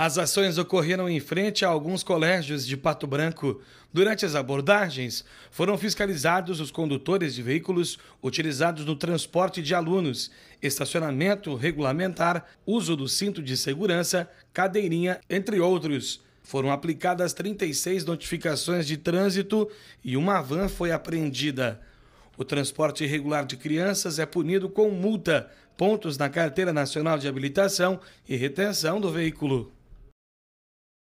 As ações ocorreram em frente a alguns colégios de Pato Branco. Durante as abordagens, foram fiscalizados os condutores de veículos utilizados no transporte de alunos, estacionamento regulamentar, uso do cinto de segurança, cadeirinha, entre outros. Foram aplicadas 36 notificações de trânsito e uma van foi apreendida. O transporte irregular de crianças é punido com multa, pontos na Carteira Nacional de Habilitação e retenção do veículo.